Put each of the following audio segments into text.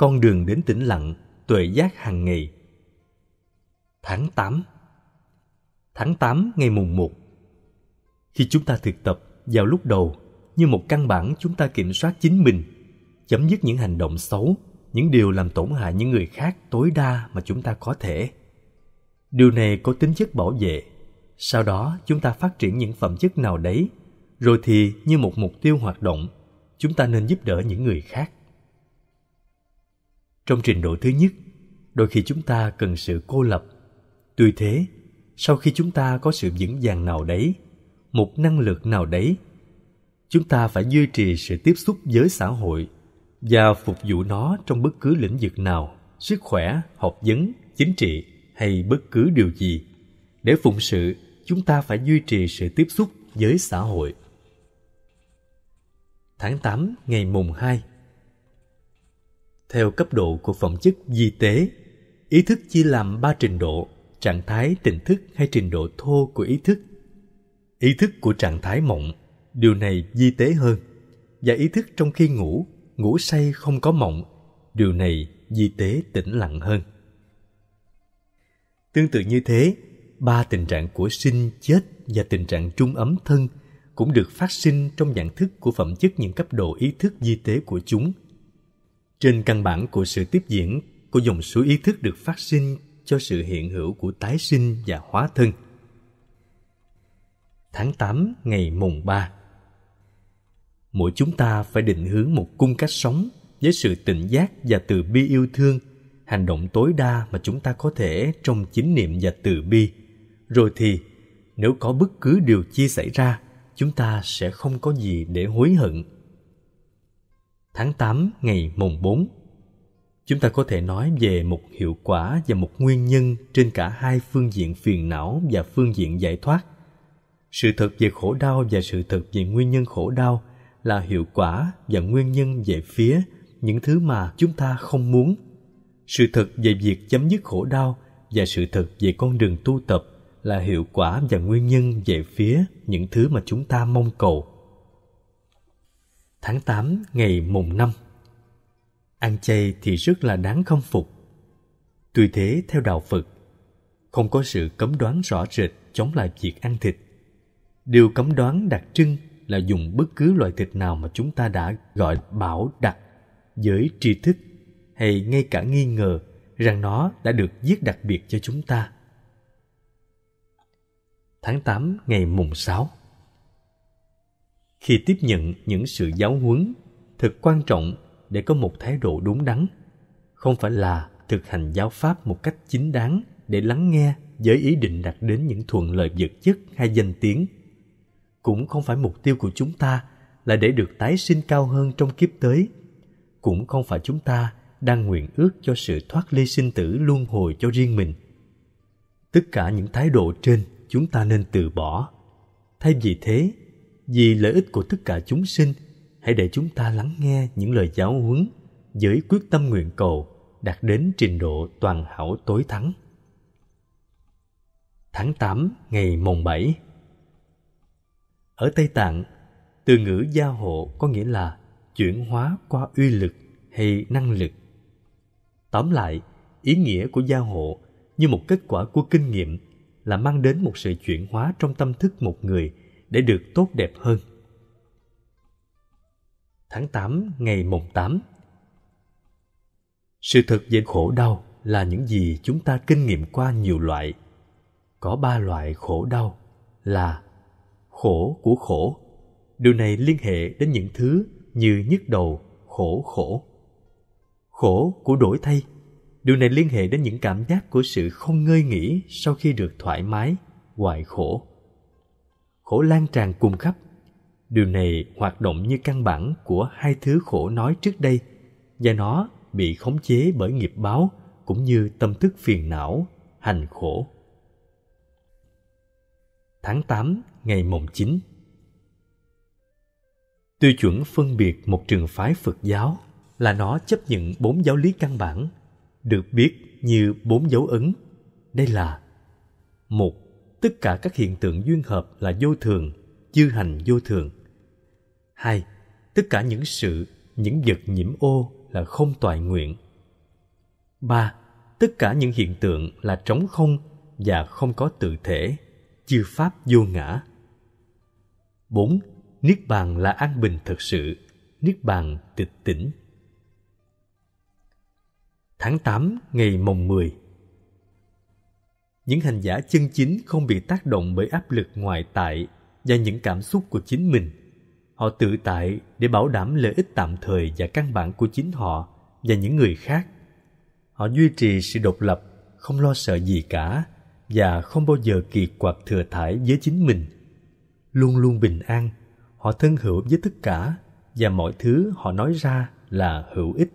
con đường đến tĩnh lặng, tuệ giác hàng ngày. Tháng 8 Tháng 8 ngày mùng 1 Khi chúng ta thực tập vào lúc đầu như một căn bản chúng ta kiểm soát chính mình, chấm dứt những hành động xấu, những điều làm tổn hại những người khác tối đa mà chúng ta có thể. Điều này có tính chất bảo vệ. Sau đó chúng ta phát triển những phẩm chất nào đấy, rồi thì như một mục tiêu hoạt động, chúng ta nên giúp đỡ những người khác trong trình độ thứ nhất đôi khi chúng ta cần sự cô lập tuy thế sau khi chúng ta có sự vững vàng nào đấy một năng lực nào đấy chúng ta phải duy trì sự tiếp xúc với xã hội và phục vụ nó trong bất cứ lĩnh vực nào sức khỏe học vấn chính trị hay bất cứ điều gì để phụng sự chúng ta phải duy trì sự tiếp xúc với xã hội. Tháng 8 ngày mùng 2 theo cấp độ của phẩm chất di tế. Ý thức chia làm ba trình độ, trạng thái tỉnh thức hay trình độ thô của ý thức. Ý thức của trạng thái mộng, điều này di tế hơn. Và ý thức trong khi ngủ, ngủ say không có mộng, điều này di tế tĩnh lặng hơn. Tương tự như thế, ba tình trạng của sinh, chết và tình trạng trung ấm thân cũng được phát sinh trong dạng thức của phẩm chất những cấp độ ý thức di tế của chúng trên căn bản của sự tiếp diễn của dòng số ý thức được phát sinh cho sự hiện hữu của tái sinh và hóa thân. Tháng 8 ngày mùng 3 Mỗi chúng ta phải định hướng một cung cách sống với sự tỉnh giác và từ bi yêu thương, hành động tối đa mà chúng ta có thể trong chính niệm và từ bi. Rồi thì, nếu có bất cứ điều chi xảy ra, chúng ta sẽ không có gì để hối hận tháng 8 ngày mùng 4. Chúng ta có thể nói về một hiệu quả và một nguyên nhân trên cả hai phương diện phiền não và phương diện giải thoát. Sự thật về khổ đau và sự thật về nguyên nhân khổ đau là hiệu quả và nguyên nhân về phía những thứ mà chúng ta không muốn. Sự thật về việc chấm dứt khổ đau và sự thật về con đường tu tập là hiệu quả và nguyên nhân về phía những thứ mà chúng ta mong cầu tháng 8 ngày mùng 5. Ăn chay thì rất là đáng không phục. Tuy thế theo đạo Phật, không có sự cấm đoán rõ rệt chống lại việc ăn thịt. Điều cấm đoán đặc trưng là dùng bất cứ loại thịt nào mà chúng ta đã gọi bảo đặc với tri thức hay ngay cả nghi ngờ rằng nó đã được giết đặc biệt cho chúng ta. Tháng 8 ngày mùng 6 khi tiếp nhận những sự giáo huấn thật quan trọng để có một thái độ đúng đắn không phải là thực hành giáo pháp một cách chính đáng để lắng nghe với ý định đạt đến những thuận lợi vật chất hay danh tiếng cũng không phải mục tiêu của chúng ta là để được tái sinh cao hơn trong kiếp tới cũng không phải chúng ta đang nguyện ước cho sự thoát ly sinh tử luân hồi cho riêng mình tất cả những thái độ trên chúng ta nên từ bỏ thay vì thế vì lợi ích của tất cả chúng sinh hãy để chúng ta lắng nghe những lời giáo huấn với quyết tâm nguyện cầu đạt đến trình độ toàn hảo tối thắng. Tháng 8, ngày mồng 7 Ở Tây Tạng, từ ngữ gia hộ có nghĩa là chuyển hóa qua uy lực hay năng lực. Tóm lại, ý nghĩa của gia hộ như một kết quả của kinh nghiệm là mang đến một sự chuyển hóa trong tâm thức một người – để được tốt đẹp hơn. Tháng 8 ngày mùng 8 Sự thật về khổ đau là những gì chúng ta kinh nghiệm qua nhiều loại. Có ba loại khổ đau là khổ của khổ. Điều này liên hệ đến những thứ như nhức đầu, khổ khổ. Khổ của đổi thay. Điều này liên hệ đến những cảm giác của sự không ngơi nghỉ sau khi được thoải mái, hoài khổ khổ lan tràn cùng khắp điều này hoạt động như căn bản của hai thứ khổ nói trước đây và nó bị khống chế bởi nghiệp báo cũng như tâm thức phiền não hành khổ tháng 8 ngày mùng 9 tiêu chuẩn phân biệt một trường phái phật giáo là nó chấp nhận bốn giáo lý căn bản được biết như bốn dấu ấn đây là một tất cả các hiện tượng duyên hợp là vô thường chư hành vô thường hai tất cả những sự những vật nhiễm ô là không toại nguyện ba tất cả những hiện tượng là trống không và không có tự thể chư pháp vô ngã bốn niết bàn là an bình thật sự niết bàn tịch tỉnh tháng 8 ngày mồng 10 những hành giả chân chính không bị tác động bởi áp lực ngoại tại và những cảm xúc của chính mình họ tự tại để bảo đảm lợi ích tạm thời và căn bản của chính họ và những người khác họ duy trì sự độc lập không lo sợ gì cả và không bao giờ kỳ quặc thừa thải với chính mình luôn luôn bình an họ thân hữu với tất cả và mọi thứ họ nói ra là hữu ích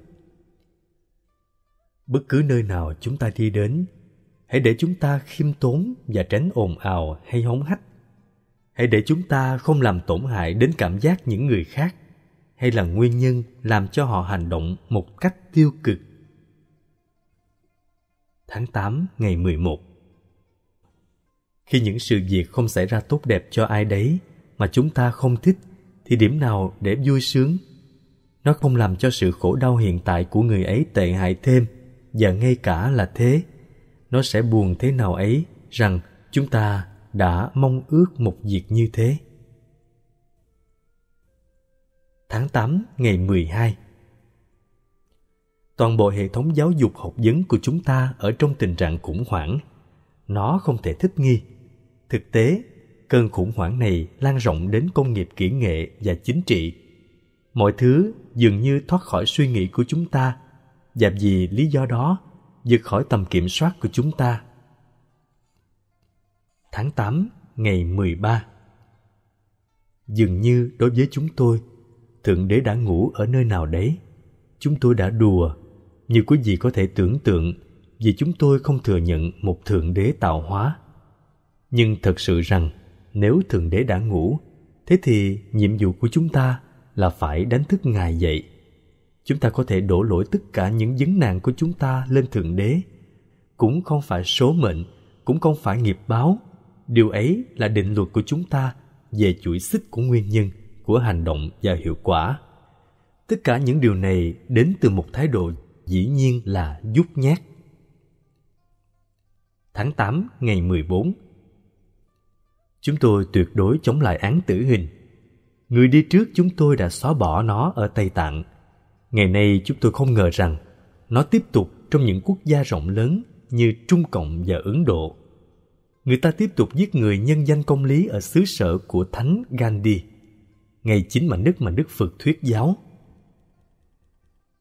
bất cứ nơi nào chúng ta đi đến hãy để chúng ta khiêm tốn và tránh ồn ào hay hống hách hãy để chúng ta không làm tổn hại đến cảm giác những người khác hay là nguyên nhân làm cho họ hành động một cách tiêu cực. Tháng 8 ngày 11 Khi những sự việc không xảy ra tốt đẹp cho ai đấy mà chúng ta không thích thì điểm nào để vui sướng? Nó không làm cho sự khổ đau hiện tại của người ấy tệ hại thêm và ngay cả là thế nó sẽ buồn thế nào ấy rằng chúng ta đã mong ước một việc như thế. Tháng 8 ngày 12 Toàn bộ hệ thống giáo dục học vấn của chúng ta ở trong tình trạng khủng hoảng. Nó không thể thích nghi. Thực tế, cơn khủng hoảng này lan rộng đến công nghiệp kỹ nghệ và chính trị. Mọi thứ dường như thoát khỏi suy nghĩ của chúng ta và vì lý do đó vượt khỏi tầm kiểm soát của chúng ta. Tháng 8, ngày 13 Dường như đối với chúng tôi, Thượng Đế đã ngủ ở nơi nào đấy. Chúng tôi đã đùa, như quý vị có thể tưởng tượng vì chúng tôi không thừa nhận một Thượng Đế tạo hóa. Nhưng thật sự rằng, nếu Thượng Đế đã ngủ, thế thì nhiệm vụ của chúng ta là phải đánh thức Ngài dậy chúng ta có thể đổ lỗi tất cả những vấn nạn của chúng ta lên thượng đế cũng không phải số mệnh cũng không phải nghiệp báo điều ấy là định luật của chúng ta về chuỗi xích của nguyên nhân của hành động và hiệu quả tất cả những điều này đến từ một thái độ dĩ nhiên là dút nhát tháng 8 ngày 14 Chúng tôi tuyệt đối chống lại án tử hình. Người đi trước chúng tôi đã xóa bỏ nó ở Tây Tạng – ngày nay chúng tôi không ngờ rằng nó tiếp tục trong những quốc gia rộng lớn như trung cộng và ấn độ người ta tiếp tục giết người nhân danh công lý ở xứ sở của thánh gandhi ngay chính mảnh đất mà đức phật thuyết giáo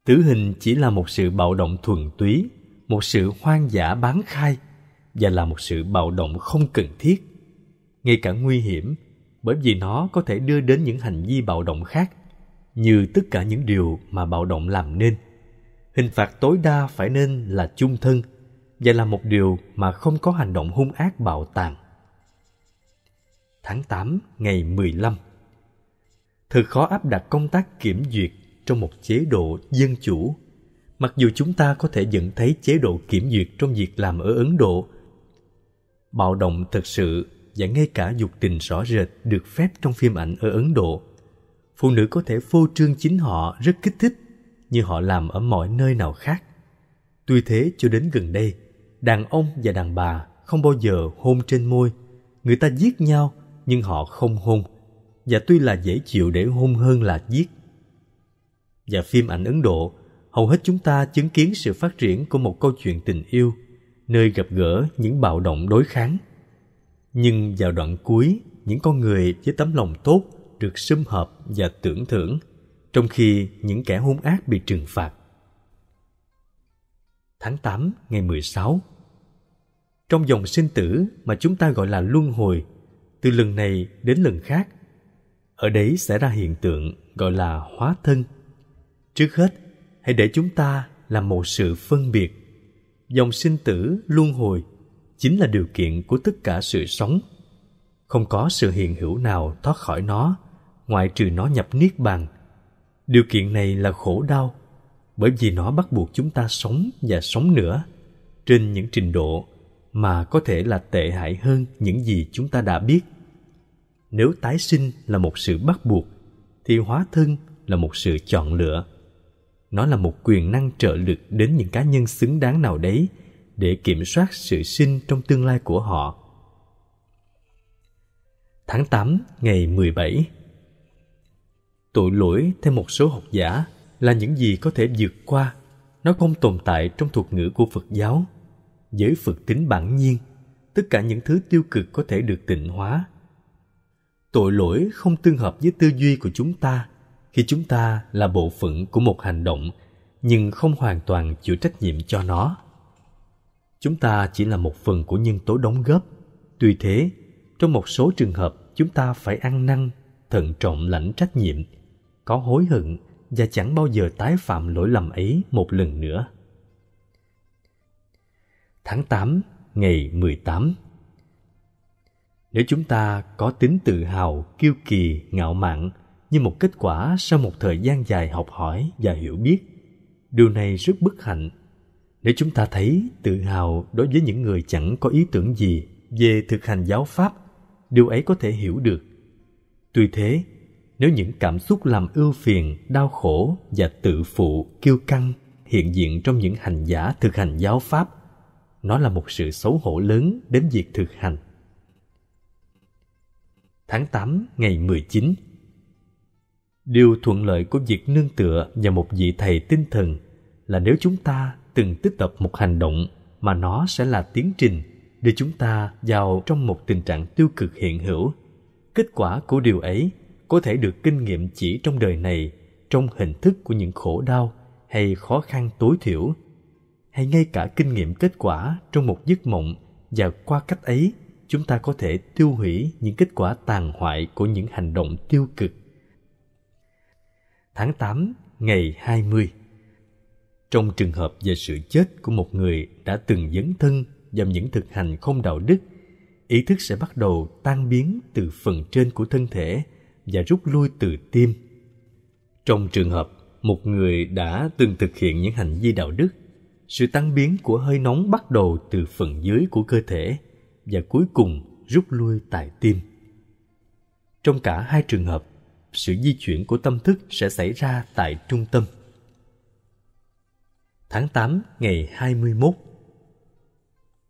tử hình chỉ là một sự bạo động thuần túy một sự hoang dã bán khai và là một sự bạo động không cần thiết ngay cả nguy hiểm bởi vì nó có thể đưa đến những hành vi bạo động khác như tất cả những điều mà bạo động làm nên. Hình phạt tối đa phải nên là chung thân và là một điều mà không có hành động hung ác bạo tàn. Tháng 8 ngày 15 Thật khó áp đặt công tác kiểm duyệt trong một chế độ dân chủ. Mặc dù chúng ta có thể nhận thấy chế độ kiểm duyệt trong việc làm ở Ấn Độ, bạo động thật sự và ngay cả dục tình rõ rệt được phép trong phim ảnh ở Ấn Độ – phụ nữ có thể phô trương chính họ rất kích thích như họ làm ở mọi nơi nào khác tuy thế cho đến gần đây đàn ông và đàn bà không bao giờ hôn trên môi người ta giết nhau nhưng họ không hôn và tuy là dễ chịu để hôn hơn là giết và phim ảnh ấn độ hầu hết chúng ta chứng kiến sự phát triển của một câu chuyện tình yêu nơi gặp gỡ những bạo động đối kháng nhưng vào đoạn cuối những con người với tấm lòng tốt được sum họp và tưởng thưởng trong khi những kẻ hung ác bị trừng phạt tháng 8 ngày 16 trong dòng sinh tử mà chúng ta gọi là luân hồi từ lần này đến lần khác ở đấy sẽ ra hiện tượng gọi là hóa thân trước hết hãy để chúng ta làm một sự phân biệt dòng sinh tử luân hồi chính là điều kiện của tất cả sự sống không có sự hiện hữu nào thoát khỏi nó ngoại trừ nó nhập niết bàn điều kiện này là khổ đau bởi vì nó bắt buộc chúng ta sống và sống nữa trên những trình độ mà có thể là tệ hại hơn những gì chúng ta đã biết nếu tái sinh là một sự bắt buộc thì hóa thân là một sự chọn lựa nó là một quyền năng trợ lực đến những cá nhân xứng đáng nào đấy để kiểm soát sự sinh trong tương lai của họ. Tháng 8, ngày 17 tội lỗi theo một số học giả là những gì có thể vượt qua nó không tồn tại trong thuật ngữ của phật giáo với phật tính bản nhiên tất cả những thứ tiêu cực có thể được tịnh hóa tội lỗi không tương hợp với tư duy của chúng ta khi chúng ta là bộ phận của một hành động nhưng không hoàn toàn chịu trách nhiệm cho nó chúng ta chỉ là một phần của nhân tố đóng góp tuy thế trong một số trường hợp chúng ta phải ăn năn thận trọng lãnh trách nhiệm có hối hận và chẳng bao giờ tái phạm lỗi lầm ấy một lần nữa. Tháng 8, ngày 18 Nếu chúng ta có tính tự hào, kiêu kỳ, ngạo mạn như một kết quả sau một thời gian dài học hỏi và hiểu biết, điều này rất bất hạnh. Nếu chúng ta thấy tự hào đối với những người chẳng có ý tưởng gì về thực hành giáo pháp, điều ấy có thể hiểu được. Tuy thế, nếu những cảm xúc làm ưu phiền đau khổ và tự phụ kiêu căng hiện diện trong những hành giả thực hành giáo pháp nó là một sự xấu hổ lớn đến việc thực hành tháng 8 ngày 19 Điều thuận lợi của việc nương tựa vào một vị thầy tinh thần là nếu chúng ta từng tích tập một hành động mà nó sẽ là tiến trình đưa chúng ta vào trong một tình trạng tiêu cực hiện hữu. Kết quả của điều ấy có thể được kinh nghiệm chỉ trong đời này trong hình thức của những khổ đau hay khó khăn tối thiểu hay ngay cả kinh nghiệm kết quả trong một giấc mộng và qua cách ấy chúng ta có thể tiêu hủy những kết quả tàn hoại của những hành động tiêu cực. Tháng 8, ngày 20 Trong trường hợp về sự chết của một người đã từng dấn thân vào những thực hành không đạo đức, ý thức sẽ bắt đầu tan biến từ phần trên của thân thể và rút lui từ tim trong trường hợp một người đã từng thực hiện những hành vi đạo đức sự tăng biến của hơi nóng bắt đầu từ phần dưới của cơ thể và cuối cùng rút lui tại tim trong cả hai trường hợp sự di chuyển của tâm thức sẽ xảy ra tại trung tâm. Tháng 8 ngày 21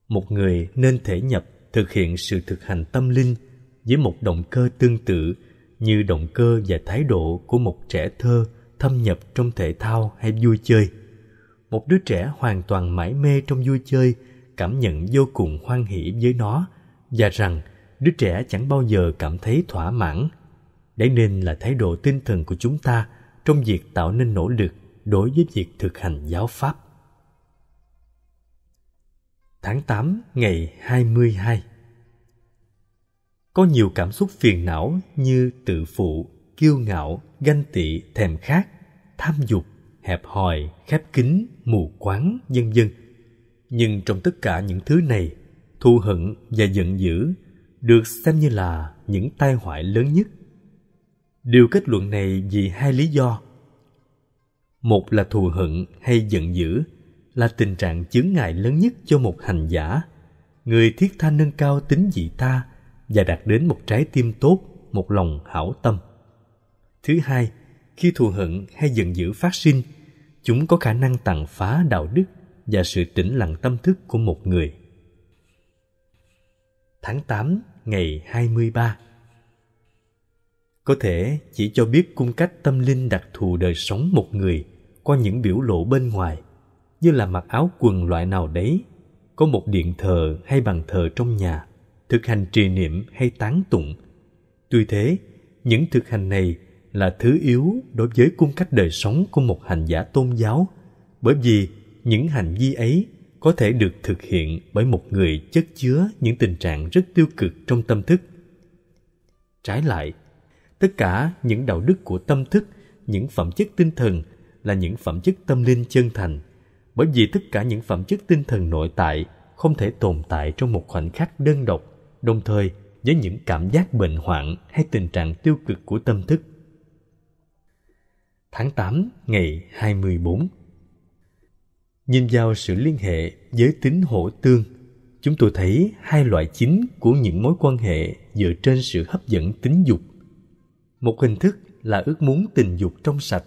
Một người nên thể nhập thực hiện sự thực hành tâm linh với một động cơ tương tự như động cơ và thái độ của một trẻ thơ thâm nhập trong thể thao hay vui chơi một đứa trẻ hoàn toàn mải mê trong vui chơi cảm nhận vô cùng hoan hỷ với nó và rằng đứa trẻ chẳng bao giờ cảm thấy thỏa mãn đấy nên là thái độ tinh thần của chúng ta trong việc tạo nên nỗ lực đối với việc thực hành giáo pháp. Tháng 8 ngày 22 có nhiều cảm xúc phiền não như tự phụ kiêu ngạo ganh tị thèm khát tham dục hẹp hòi khép kín mù quáng vân vân nhưng trong tất cả những thứ này thù hận và giận dữ được xem như là những tai họa lớn nhất điều kết luận này vì hai lý do một là thù hận hay giận dữ là tình trạng chướng ngại lớn nhất cho một hành giả người thiết tha nâng cao tính vị tha và đạt đến một trái tim tốt, một lòng hảo tâm. Thứ hai, khi thù hận hay giận dữ phát sinh, chúng có khả năng tàn phá đạo đức và sự tĩnh lặng tâm thức của một người. Tháng 8, ngày 23 Có thể chỉ cho biết cung cách tâm linh đặc thù đời sống một người qua những biểu lộ bên ngoài, như là mặc áo quần loại nào đấy, có một điện thờ hay bàn thờ trong nhà – thực hành trì niệm hay tán tụng tuy thế những thực hành này là thứ yếu đối với cung cách đời sống của một hành giả tôn giáo bởi vì những hành vi ấy có thể được thực hiện bởi một người chất chứa những tình trạng rất tiêu cực trong tâm thức trái lại tất cả những đạo đức của tâm thức những phẩm chất tinh thần là những phẩm chất tâm linh chân thành bởi vì tất cả những phẩm chất tinh thần nội tại không thể tồn tại trong một khoảnh khắc đơn độc đồng thời với những cảm giác bệnh hoạn hay tình trạng tiêu cực của tâm thức. Tháng 8, ngày 24 Nhìn vào sự liên hệ với tính hổ tương, chúng tôi thấy hai loại chính của những mối quan hệ dựa trên sự hấp dẫn tính dục. Một hình thức là ước muốn tình dục trong sạch,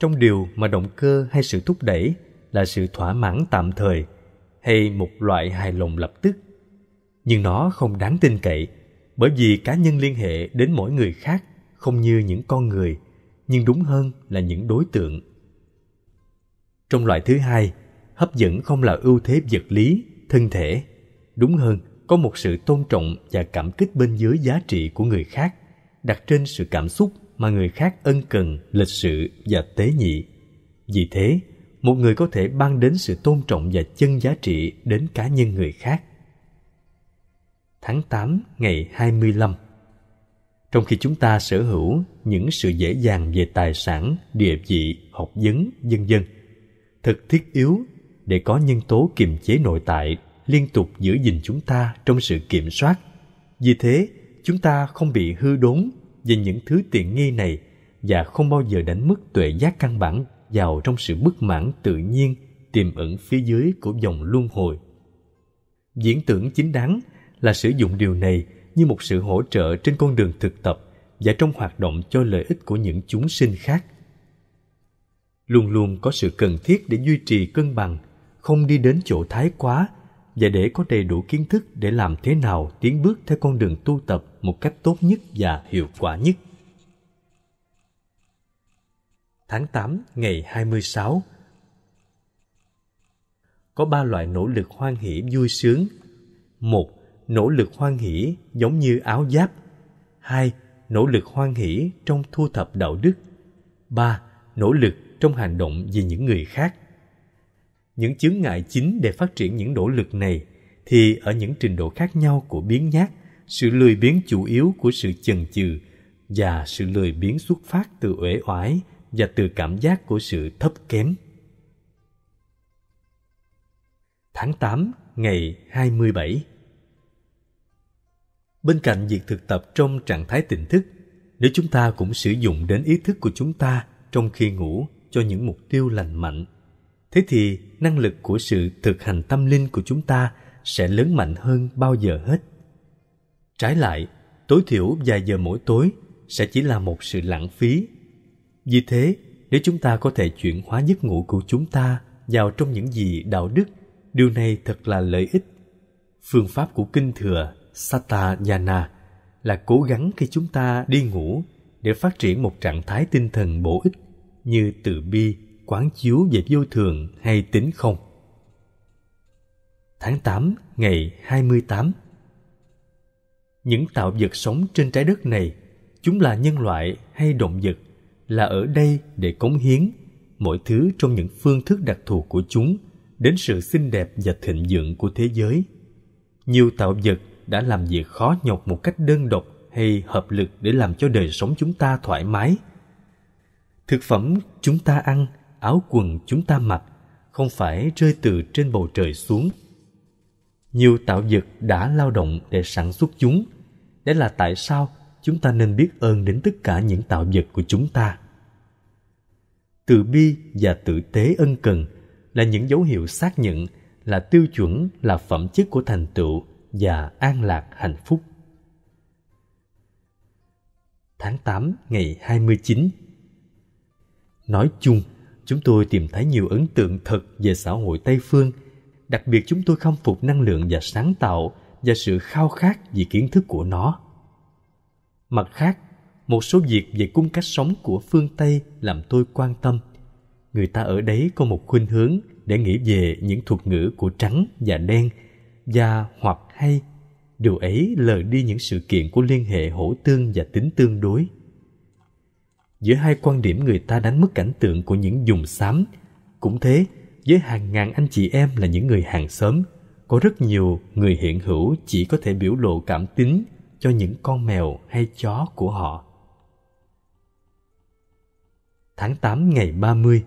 trong điều mà động cơ hay sự thúc đẩy là sự thỏa mãn tạm thời hay một loại hài lòng lập tức – nhưng nó không đáng tin cậy bởi vì cá nhân liên hệ đến mỗi người khác không như những con người nhưng đúng hơn là những đối tượng trong loại thứ hai hấp dẫn không là ưu thế vật lý thân thể đúng hơn có một sự tôn trọng và cảm kích bên dưới giá trị của người khác đặt trên sự cảm xúc mà người khác ân cần lịch sự và tế nhị vì thế một người có thể ban đến sự tôn trọng và chân giá trị đến cá nhân người khác tháng 8 ngày 25. Trong khi chúng ta sở hữu những sự dễ dàng về tài sản, địa vị, học vấn, dân dân, thực thiết yếu để có nhân tố kiềm chế nội tại liên tục giữ gìn chúng ta trong sự kiểm soát. Vì thế, chúng ta không bị hư đốn về những thứ tiện nghi này và không bao giờ đánh mất tuệ giác căn bản vào trong sự bất mãn tự nhiên tiềm ẩn phía dưới của dòng luân hồi. Diễn tưởng chính đáng là sử dụng điều này như một sự hỗ trợ trên con đường thực tập và trong hoạt động cho lợi ích của những chúng sinh khác luôn luôn có sự cần thiết để duy trì cân bằng không đi đến chỗ thái quá và để có đầy đủ kiến thức để làm thế nào tiến bước theo con đường tu tập một cách tốt nhất và hiệu quả nhất. Tháng 8, ngày 26 Có ba loại nỗ lực hoan hỷ vui sướng. Một nỗ lực hoan hỷ giống như áo giáp. hai, Nỗ lực hoan hỷ trong thu thập đạo đức. ba, Nỗ lực trong hành động vì những người khác. Những chướng ngại chính để phát triển những nỗ lực này thì ở những trình độ khác nhau của biến nhát, sự lười biếng chủ yếu của sự chần chừ và sự lười biếng xuất phát từ uể oải và từ cảm giác của sự thấp kém. Tháng 8, ngày 27 bên cạnh việc thực tập trong trạng thái tỉnh thức nếu chúng ta cũng sử dụng đến ý thức của chúng ta trong khi ngủ cho những mục tiêu lành mạnh thế thì năng lực của sự thực hành tâm linh của chúng ta sẽ lớn mạnh hơn bao giờ hết trái lại tối thiểu vài giờ mỗi tối sẽ chỉ là một sự lãng phí vì thế nếu chúng ta có thể chuyển hóa giấc ngủ của chúng ta vào trong những gì đạo đức điều này thật là lợi ích phương pháp của kinh thừa Satayana là cố gắng khi chúng ta đi ngủ để phát triển một trạng thái tinh thần bổ ích như từ bi, quán chiếu về vô thường hay tính không. Tháng 8, ngày 28 Những tạo vật sống trên trái đất này, chúng là nhân loại hay động vật, là ở đây để cống hiến mọi thứ trong những phương thức đặc thù của chúng đến sự xinh đẹp và thịnh vượng của thế giới. Nhiều tạo vật đã làm việc khó nhọc một cách đơn độc hay hợp lực để làm cho đời sống chúng ta thoải mái thực phẩm chúng ta ăn áo quần chúng ta mặc không phải rơi từ trên bầu trời xuống nhiều tạo vật đã lao động để sản xuất chúng đấy là tại sao chúng ta nên biết ơn đến tất cả những tạo vật của chúng ta từ bi và tự tế ân cần là những dấu hiệu xác nhận là tiêu chuẩn là phẩm chất của thành tựu và an lạc hạnh phúc. Tháng 8 ngày 29 Nói chung, chúng tôi tìm thấy nhiều ấn tượng thật về xã hội Tây phương. Đặc biệt chúng tôi khâm phục năng lượng và sáng tạo và sự khao khát vì kiến thức của nó. Mặt khác, một số việc về cung cách sống của phương Tây làm tôi quan tâm. Người ta ở đấy có một khuynh hướng để nghĩ về những thuật ngữ của trắng và đen – và hoặc hay điều ấy lờ đi những sự kiện của liên hệ hỗ tương và tính tương đối giữa hai quan điểm người ta đánh mất cảnh tượng của những dùng xám cũng thế với hàng ngàn anh chị em là những người hàng xóm có rất nhiều người hiện hữu chỉ có thể biểu lộ cảm tính cho những con mèo hay chó của họ. Tháng 8 ngày 30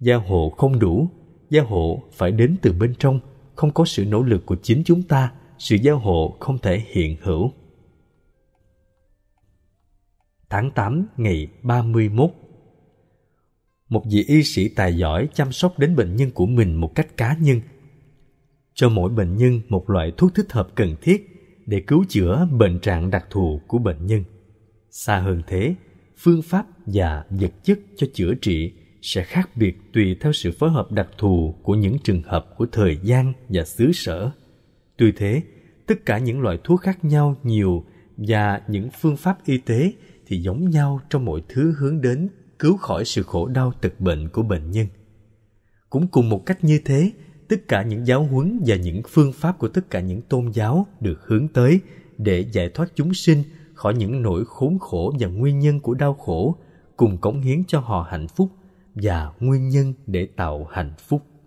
Gia hộ không đủ, gia hộ phải đến từ bên trong – không có sự nỗ lực của chính chúng ta sự giao hộ không thể hiện hữu tháng 8 ngày 31 một vị y sĩ tài giỏi chăm sóc đến bệnh nhân của mình một cách cá nhân cho mỗi bệnh nhân một loại thuốc thích hợp cần thiết để cứu chữa bệnh trạng đặc thù của bệnh nhân xa hơn thế phương pháp và vật chất cho chữa trị sẽ khác biệt tùy theo sự phối hợp đặc thù của những trường hợp của thời gian và xứ sở. Tuy thế, tất cả những loại thuốc khác nhau nhiều và những phương pháp y tế thì giống nhau trong mọi thứ hướng đến cứu khỏi sự khổ đau tật bệnh của bệnh nhân. Cũng cùng một cách như thế, tất cả những giáo huấn và những phương pháp của tất cả những tôn giáo được hướng tới để giải thoát chúng sinh khỏi những nỗi khốn khổ và nguyên nhân của đau khổ, cùng cống hiến cho họ hạnh phúc và nguyên nhân để tạo hạnh phúc